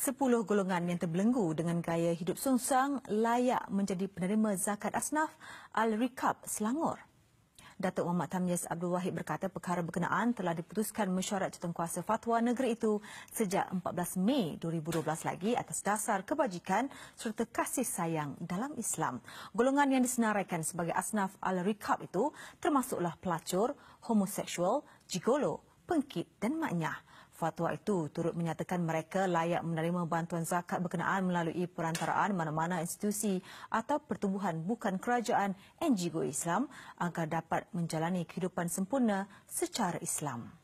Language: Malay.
10 golongan yang terbelenggu dengan gaya hidup sungsang layak menjadi penerima zakat asnaf Al-Rikab Selangor. Datuk Muhammad Tamyiz Abdul Wahid berkata perkara berkenaan telah diputuskan mesyuarat kuasa fatwa negeri itu sejak 14 Mei 2012 lagi atas dasar kebajikan serta kasih sayang dalam Islam. Golongan yang disenaraikan sebagai asnaf Al-Rikab itu termasuklah pelacur, homoseksual, gigolo, pengkit dan maknyah fatwa itu turut menyatakan mereka layak menerima bantuan zakat berkenaan melalui perantaraan mana-mana institusi atau pertubuhan bukan kerajaan NGO Islam agar dapat menjalani kehidupan sempurna secara Islam.